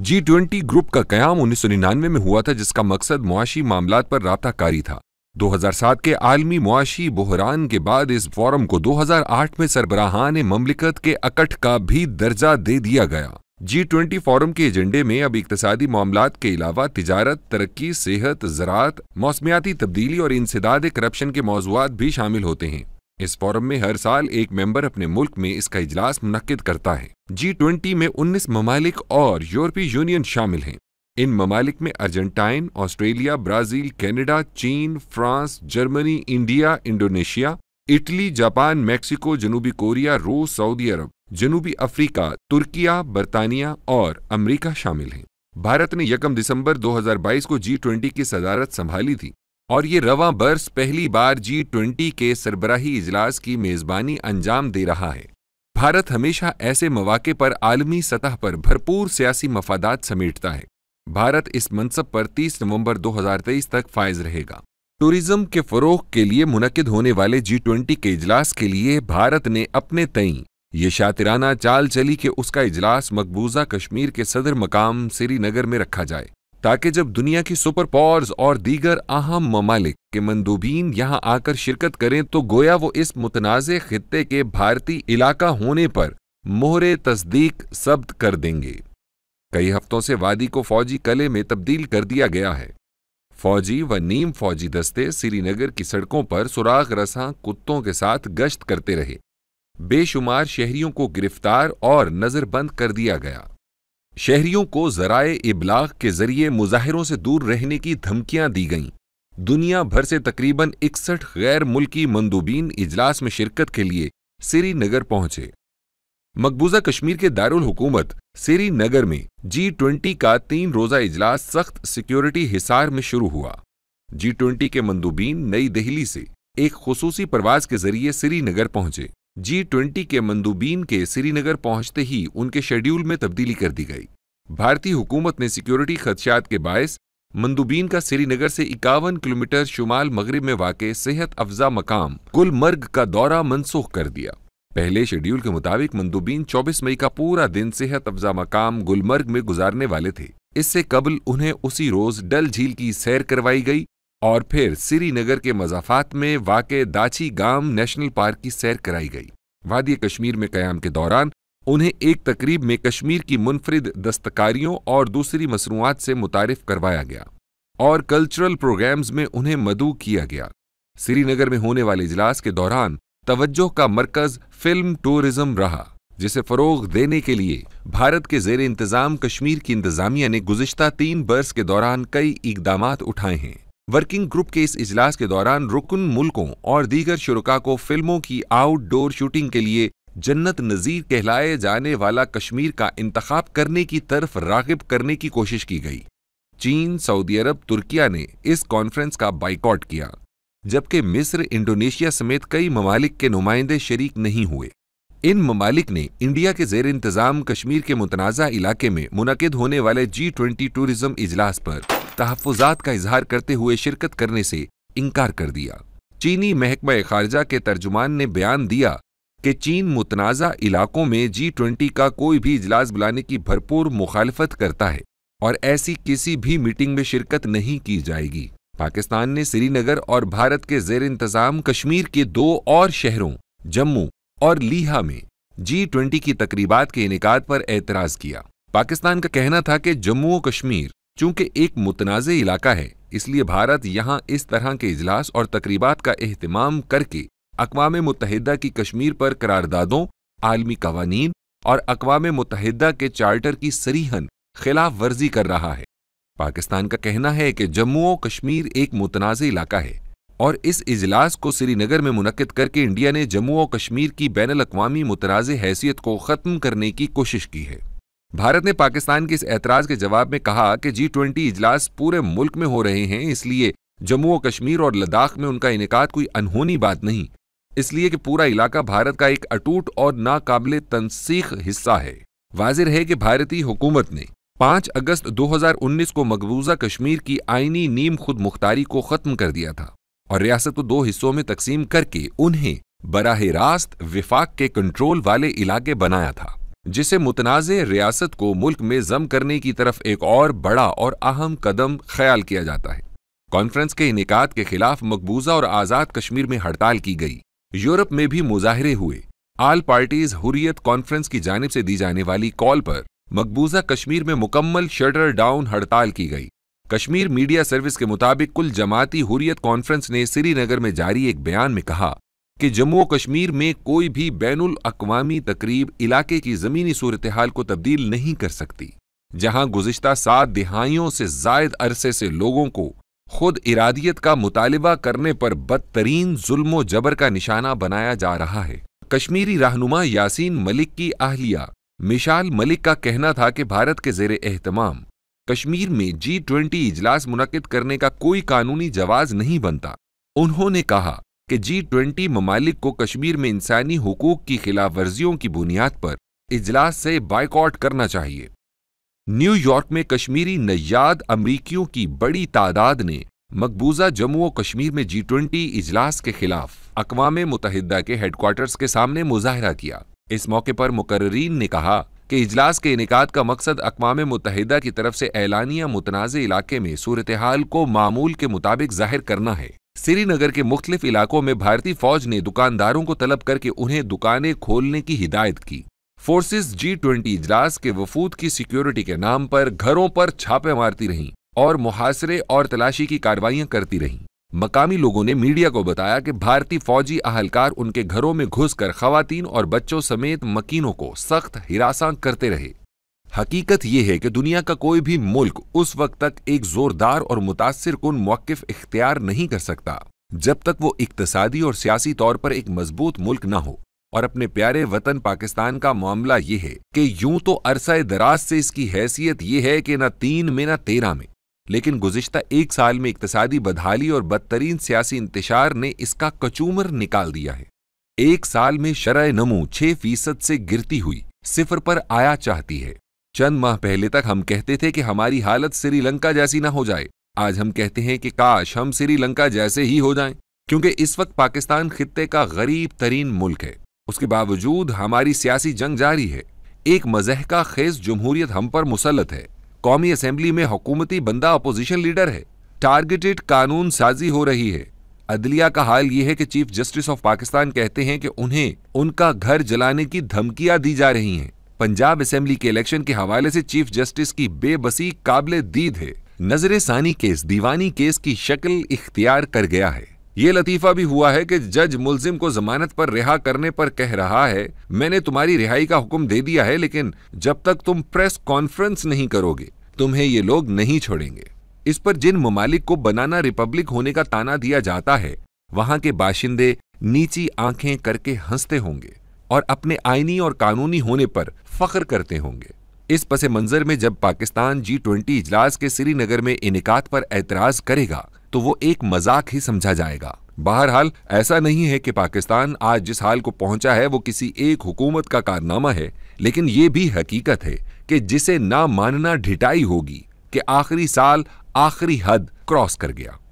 G twenty group का क्याम उन्नीस में हुआ था जिसका मकसद मुआशी मामला पर कारी था 2007 के आलमी मुआशी बहरान के बाद इस फॉरम को 2008 में सरबराहान ममलिकत के अकट का भी दर्जा दे दिया गया जी ट्वेंटी फॉरम के एजेंडे में अब इकतदी मामला के अलावा तजारत तरक्की सेहत ज़रात मौसमियाती तब्दीली और इंसदाद करप्शन के मौजूद भी शामिल होते हैं इस फोरम में हर साल एक मेंबर अपने मुल्क में इसका इजलास मुनद करता है जी ट्वेंटी में उन्नीस ममालिक और यूरोपीय यूनियन शामिल हैं इन ममालिक में अर्जेंटाइन ऑस्ट्रेलिया ब्राजील कनाडा, चीन France Germany India Indonesia Italy Japan Mexico जनूबी कोरिया रूस सऊदी अरब जनूबी अफ्रीका तुर्किया बरतानिया और अमरीका शामिल हैं भारत ने यकम दिसंबर 2022 को जी ट्वेंटी की सदारत संभाली थी और ये रवा बर्स पहली बार जी ट्वेंटी के सरबराही इजलास की मेज़बानी अंजाम दे रहा है भारत हमेशा ऐसे मौाक़े पर आलमी सतह पर भरपूर सियासी मफादात समेटता है भारत इस मनसब पर 30 नवंबर 2023 तक फायज रहेगा टूरिज्म के फरोग के लिए मुनद होने वाले जी ट्वेंटी के इजलास के लिए भारत ने अपने तई ये शातिराना चाल चली कि उसका इजलास मकबूजा कश्मीर के सदर मकाम श्रीनगर में रखा जाए ताकि जब दुनिया की सुपर पावर्स और दीगर अहम ममालिक के मंदूबीन यहाँ आकर शिरकत करें तो गोया वो इस मुतनाज़ खत्े के भारतीय इलाका होने पर मोहरे तस्दीक सब्त कर देंगे कई हफ्तों से वादी को फौजी कले में तब्दील कर दिया गया है फौजी व नीम फौजी दस्ते श्रीनगर की सड़कों पर सुराग रसा कुत्तों के साथ गश्त करते रहे बेशुमार शहरियों को गिरफ्तार और नज़रबंद कर दिया गया शहरियों को जराए इबलाग के जरिए मुजाहिरों से दूर रहने की धमकियां दी गईं दुनिया भर से तकरीबन इकसठ गैर मुल्की मंदूबीन इजलास में शिरकत के लिए श्रीनगर पहुंचे मकबूजा कश्मीर के दारुल हुकूमत श्रीनगर में जी ट्वेंटी का तीन रोजा इजलास सख्त सिक्योरिटी हिसार में शुरू हुआ जी ट्वेंटी के मंदूबीन नई दिल्ली से एक खसूसी परवाज के जरिए श्रीनगर पहुंचे जी ट्वेंटी के मंदूबीन के श्रीनगर पहुंचते ही उनके शेड्यूल में तब्दीली कर दी गई भारतीय हुकूमत ने सिक्योरिटी खदशात के बायस मंदूबीन का श्रीनगर से इक्यावन किलोमीटर शुमाल मगरब में वाक़ सेहत अफजा मकाम गुलमर्ग का दौरा मनसूख कर दिया पहले शेड्यूल के मुताबिक मंदूबीन 24 मई का पूरा दिन सेहत अफजा मकाम गुलमर्ग में गुजारने वाले थे इससे कबल उन्हें उसी रोज डल झील की सैर करवाई गई और फिर श्रीनगर के मजाफात में वाक़ दाची गाम नेशनल पार्क की सैर कराई गई वादी कश्मीर में क्याम के दौरान उन्हें एक तकरीब में कश्मीर की मुनफरद दस्तकारियों और दूसरी मसनूआत से मुतारफ करवाया गया और कल्चरल प्रोग्राम्स में उन्हें मदू किया गया श्रीनगर में होने वाले इजलास के दौरान तवज्जो का मरकज फिल्म टूरिज्म रहा जिसे फरोग देने के लिए भारत के जेर इंतज़ाम कश्मीर की इंतज़ामिया ने गुजशत तीन बर्स के दौरान कई इकदाम उठाए हैं वर्किंग ग्रुप के इस इजलास के दौरान रुकन मुल्कों और दीगर शुरुका को फिल्मों की आउटडोर शूटिंग के लिए जन्नत नज़ीर कहलाए जाने वाला कश्मीर का इंतखब करने की तरफ रागिब करने की कोशिश की गई चीन सऊदी अरब तुर्किया ने इस कॉन्फ्रेंस का बाइकॉट किया जबकि मिस्र इंडोनेशिया समेत कई ममालिक के नुमाइंदे शरीक नहीं हुए इन ममालिक ने इंडिया के जेर इंतज़ाम कश्मीर के मुतनाज़ा इलाके में मुनद होने वाले जी ट्वेंटी टूरिज़्म इजलास पर तहफात का इजहार करते हुए शिरकत करने से इनकार कर दिया चीनी महकमा खारजा के तर्जुमान ने बयान दिया कि चीन मुतनाज़ा इलाकों में जी ट्वेंटी का कोई भी इजलास बुलाने की भरपूर मुखालफत करता है और ऐसी किसी भी मीटिंग में शिरकत नहीं की जाएगी पाकिस्तान ने श्रीनगर और भारत के जेर इंतजाम कश्मीर के दो और शहरों जम्मू और लीहा में जी ट्वेंटी की तकरीबा के इनका पर एतराज किया पाकिस्तान का कहना था कि जम्मू कश्मीर चूंकि एक मुतनाज़ इलाका है इसलिए भारत यहाँ इस तरह के इजलास और तकरीबात का अहतमाम करके अकवा मुतहदा की कश्मीर पर करारदादों आलमी कवानीन और अकवा मुतहदा के चार्टर की सरीहन खिलाफ वर्जी कर रहा है पाकिस्तान का कहना है कि जम्मू और कश्मीर एक मुतनाज़ इलाका है और इस इजलास को श्रीनगर में मुनद करके इंडिया ने जम्मू और कश्मीर की बैन अवी मुतनाज़ हैसियत को ख़त्म करने की कोशिश की है भारत ने पाकिस्तान के इस ऐतराज के जवाब में कहा कि जी ट्वेंटी इजलास पूरे मुल्क में हो रहे हैं इसलिए जम्मू और कश्मीर और लद्दाख में उनका इनका कोई अनहोनी बात नहीं इसलिए कि पूरा इलाका भारत का एक अटूट और नाकाबिल तनसीख हिस्सा है वाजिर है कि भारतीय हुकूमत ने 5 अगस्त 2019 को मकबूजा कश्मीर की आईनी नीम खुद मुख्तारी को खत्म कर दिया था और रियासत को दो हिस्सों में तकसीम करके उन्हें बराह रास्त विफाक के कंट्रोल वाले इलाके बनाया था जिसे मुतनाज़ रियासत को मुल्क में जम करने की तरफ एक और बड़ा और अहम कदम ख्याल किया जाता है कॉन्फ्रेंस के इनका के खिलाफ मकबूजा और आज़ाद कश्मीर में हड़ताल की गई यूरोप में भी मुजाहरे हुए आल पार्टीज हुरियत कॉन्फ्रेंस की जानब से दी जाने वाली कॉल पर मकबूजा कश्मीर में मुकम्मल शटर डाउन हड़ताल की गई कश्मीर मीडिया सर्विस के मुताबिक कुल जमाती हुरियत कॉन्फ्रेंस ने श्रीनगर में जारी एक बयान में कहा कि जम्मू कश्मीर में कोई भी बैन अवी तकरीब इलाके की ज़मीनी सूरत हाल को तब्दील नहीं कर सकती जहां गुजशत सात दिहाइयों से जायद अरसे से लोगों को खुद इरादियत का मुतालबा करने पर बदतरीन जुल्म जबर का निशाना बनाया जा रहा है कश्मीरी रहनुमा यासीन मलिक की आहलिया मिशाल मलिक का कहना था कि भारत के जेर एहतमाम कश्मीर में जी ट्वेंटी इजलास मुनद करने का कोई कानूनी जवाब नहीं बनता उन्होंने कहा कि जी ट्वेंटी ममालिक को कश्मीर में इंसानी हकूक की खिलाफ वर्जियों की बुनियाद पर इजलास से बाइकआउट करना चाहिए न्यूयॉर्क में कश्मीरी नयाद अमरीकियों की बड़ी तादाद ने मकबूजा जम्मू और कश्मीर में जी ट्वेंटी इजलास के खिलाफ अकवा मुतहदा के हेडक्वार्टर्स के सामने मुजाहरा किया इस मौके पर मुकर्रीन ने कहा कि इजलास के इनका का मकसद अकवा मुतहदा की तरफ से ऐलानिया मुतनाज़ इलाके में सूरत हाल को मामूल के मुताबिक जाहिर करना है श्रीनगर के मुख्तलिफ इलाकों में भारतीय फौज ने दुकानदारों को तलब करके उन्हें दुकानें खोलने की हिदायत की फोर्सेस जी ट्वेंटी इजलास के वफूद की सिक्योरिटी के नाम पर घरों पर छापे मारती रहीं और मुहासरे और तलाशी की कार्रवाइयां करती रहीं मकामी लोगों ने मीडिया को बताया कि भारतीय फौजी अहलकार उनके घरों में घुसकर खवातीन और बच्चों समेत मकीनों को सख्त हिरासा करते रहे हकीकत यह है कि दुनिया का कोई भी मुल्क उस वक्त तक एक जोरदार और मुतासर कन मौकफ इख्तियार नहीं कर सकता जब तक वो इकतसादी और सियासी तौर पर एक मजबूत मुल्क न हो और अपने प्यारे वतन पाकिस्तान का मामला ये है कि यूं तो अरसा दराज से इसकी हैसियत यह है कि न तीन में न तेरह में लेकिन गुजशत एक साल में इकतसादी बदहाली और बदतरीन सियासी इंतशार ने इसका कचूमर निकाल दिया है एक साल में शरा नमू छह फीसद से गिरती हुई सिफर पर आया चाहती है चंद माह पहले तक हम कहते थे कि हमारी हालत श्रीलंका जैसी ना हो जाए आज हम कहते हैं कि काश हम श्रीलंका जैसे ही हो जाएं क्योंकि इस वक्त पाकिस्तान खित्ते का गरीब तरीन मुल्क है उसके बावजूद हमारी सियासी जंग जारी है एक मजहका खेज जमहूरियत हम पर मुसलत है कौमी असम्बली में हुकूमती बंदा अपोजिशन लीडर है टारगेटेड कानून साजी हो रही है अदलिया का हाल यह है कि चीफ जस्टिस ऑफ पाकिस्तान कहते हैं कि उन्हें उनका घर जलाने की धमकियां दी जा रही हैं पंजाब असेंबली के इलेक्शन के हवाले से चीफ जस्टिस की बेबसी काबिल दीद है नजर सानी केस दीवानी केस की शक्ल इख्तियार कर गया है ये लतीफा भी हुआ है कि जज मुलजिम को जमानत पर रिहा करने पर कह रहा है मैंने तुम्हारी रिहाई का हुक्म दे दिया है लेकिन जब तक तुम प्रेस कॉन्फ्रेंस नहीं करोगे तुम्हें ये लोग नहीं छोड़ेंगे इस पर जिन ममालिक को बनाना रिपब्लिक होने का ताना दिया जाता है वहां के बाशिंदे नीची आंखें करके हंसते होंगे और अपने आइनी और कानूनी होने पर फख्र करते होंगे इस पस मंजर में जब पाकिस्तान जी ट्वेंटी इजलास के श्रीनगर में इनकात पर एतराज करेगा तो वो एक मजाक ही समझा जाएगा बहरहाल ऐसा नहीं है कि पाकिस्तान आज जिस हाल को पहुंचा है वो किसी एक हुकूमत का कारनामा है लेकिन ये भी हकीकत है कि जिसे ना मानना ढिटाई होगी कि आखिरी साल आखिरी हद क्रॉस कर गया